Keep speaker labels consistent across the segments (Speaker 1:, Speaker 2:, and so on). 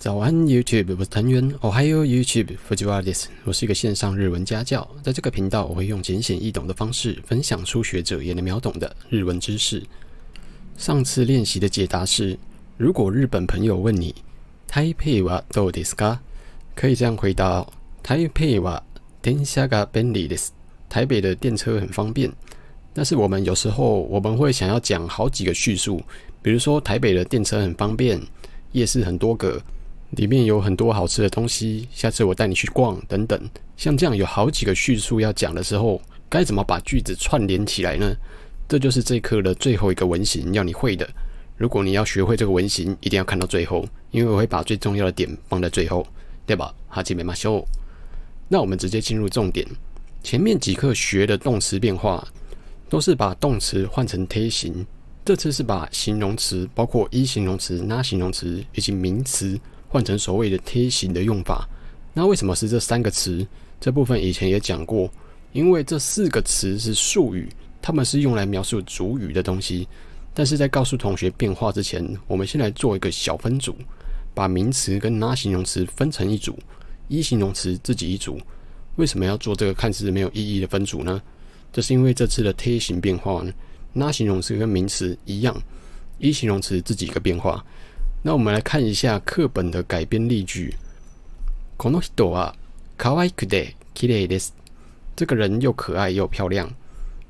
Speaker 1: 早安，YouTube，我是藤原。o h i o y o u t u b e f u j i v a r d s 我是一个线上日文家教，在这个频道我会用浅显易懂的方式，分享初学者也能秒懂的日文知识。上次练习的解答是：如果日本朋友问你“台北はどうですか”，可以这样回答：“台北は電車が便利です。”台北的电车很方便。但是我们有时候我们会想要讲好几个叙述，比如说台北的电车很方便，夜市很多个。里面有很多好吃的东西，下次我带你去逛等等。像这样有好几个叙述要讲的时候，该怎么把句子串联起来呢？这就是这课的最后一个文型要你会的。如果你要学会这个文型，一定要看到最后，因为我会把最重要的点放在最后，对吧？哈基米马修，那我们直接进入重点。前面几课学的动词变化，都是把动词换成贴形。这次是把形容词，包括一形容词、那形容词以及名词。换成所谓的贴形的用法，那为什么是这三个词？这部分以前也讲过，因为这四个词是术语，它们是用来描述主语的东西。但是在告诉同学变化之前，我们先来做一个小分组，把名词跟拉形容词分成一组，一形容词自己一组。为什么要做这个看似没有意义的分组呢？这是因为这次的贴形变化，呢，拉形容词跟名词一样，一形容词自己一个变化。那我们来看一下课本的改编例句。この人は可愛くて綺麗です。这个人又可爱又漂亮。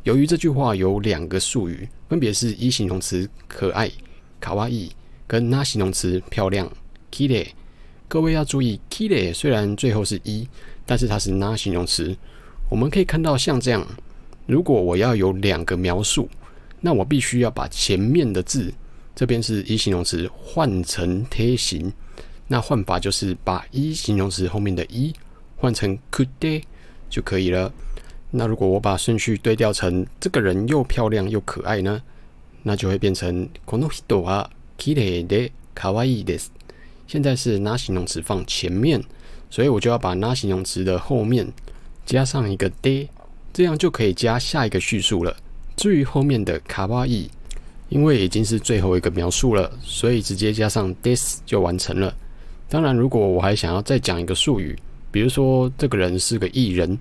Speaker 1: 由于这句话有两个术语，分别是一形容词可爱（卡哇伊跟那形容词漂亮（きれい）。各位要注意，きれい虽然最后是一，但是它是那形容词。我们可以看到，像这样，如果我要有两个描述，那我必须要把前面的字。这边是一形容词换成贴形，那换法就是把一形容词后面的“一”换成 c o u l d day 就可以了。那如果我把顺序对调成这个人又漂亮又可爱呢？那就会变成 “kono h i d 可愛いです。e kawaii des”。现在是哪形容词放前面，所以我就要把哪形容词的后面加上一个 “de”，这样就可以加下一个叙述了。至于后面的 “kawaii”。因为已经是最后一个描述了，所以直接加上 this 就完成了。当然，如果我还想要再讲一个术语，比如说这个人是个艺人，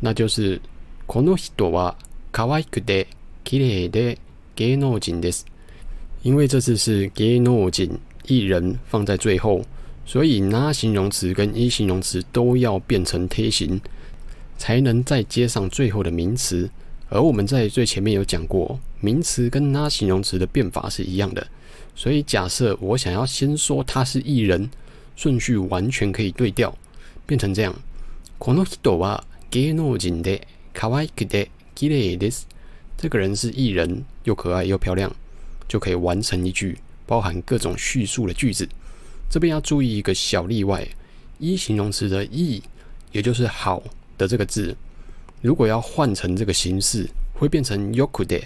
Speaker 1: 那就是この人はくで芸能人です。因为这次是芸能人艺人放在最后，所以那形容词跟一形容词都要变成贴形，才能再接上最后的名词。而我们在最前面有讲过，名词跟它形容词的变法是一样的，所以假设我想要先说他是艺人，顺序完全可以对调，变成这样。この人は芸能人で可愛くて綺麗です。这个人是艺人，又可爱又漂亮，就可以完成一句包含各种叙述的句子。这边要注意一个小例外，一形容词的“一”，也就是“好”的这个字。如果要换成这个形式，会变成 yokude，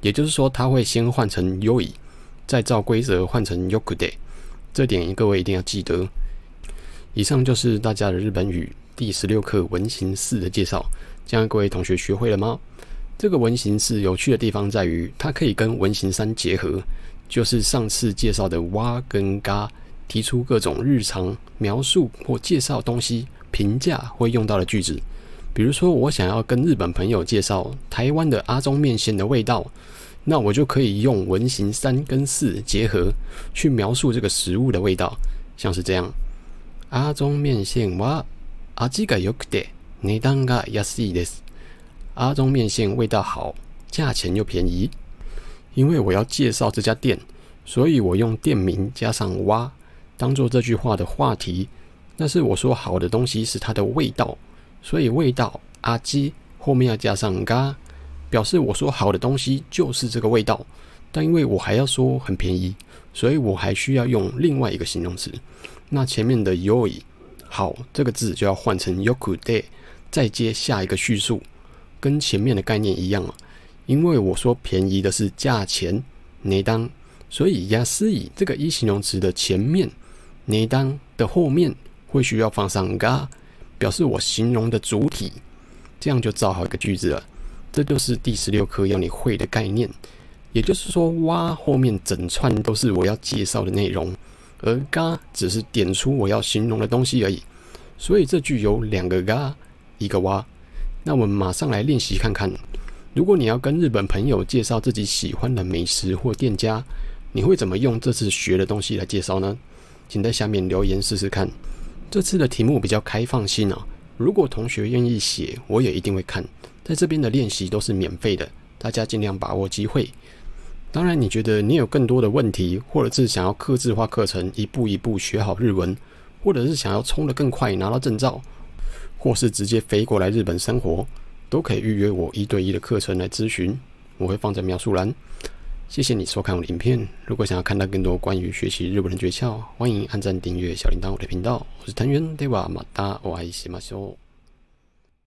Speaker 1: 也就是说，它会先换成 yo，再照规则换成 yokude。这点各位一定要记得。以上就是大家的日本语第十六课文形式的介绍。这样各位同学学会了吗？这个文形式有趣的地方在于，它可以跟文型三结合，就是上次介绍的哇跟嘎，提出各种日常描述或介绍东西、评价会用到的句子。比如说，我想要跟日本朋友介绍台湾的阿中面线的味道，那我就可以用文型三跟四结合去描述这个食物的味道，像是这样：阿中面线哇，阿几个又贵，你当个雅西的。阿中面线味道好，价钱又便宜。因为我要介绍这家店，所以我用店名加上“哇”当做这句话的话题。但是我说好的东西是它的味道。所以味道阿基后面要加上嘎，表示我说好的东西就是这个味道。但因为我还要说很便宜，所以我还需要用另外一个形容词。那前面的 yoi 好这个字就要换成优酷的，再接下一个叙述，跟前面的概念一样啊。因为我说便宜的是价钱内当，所以亚斯以这个一形容词的前面内当的后面会需要放上嘎。表示我形容的主体，这样就造好一个句子了。这就是第十六课要你会的概念。也就是说，哇后面整串都是我要介绍的内容，而嘎只是点出我要形容的东西而已。所以这句有两个嘎，一个哇。那我们马上来练习看看。如果你要跟日本朋友介绍自己喜欢的美食或店家，你会怎么用这次学的东西来介绍呢？请在下面留言试试看。这次的题目比较开放性啊，如果同学愿意写，我也一定会看。在这边的练习都是免费的，大家尽量把握机会。当然，你觉得你有更多的问题，或者是想要克制化课程，一步一步学好日文，或者是想要冲得更快拿到证照，或是直接飞过来日本生活，都可以预约我一对一的课程来咨询，我会放在描述栏。谢谢你收看我的影片。如果想要看到更多关于学习日本的诀窍，欢迎按赞订阅小铃铛我的频道。我是藤原 Deva 马达我爱西马修。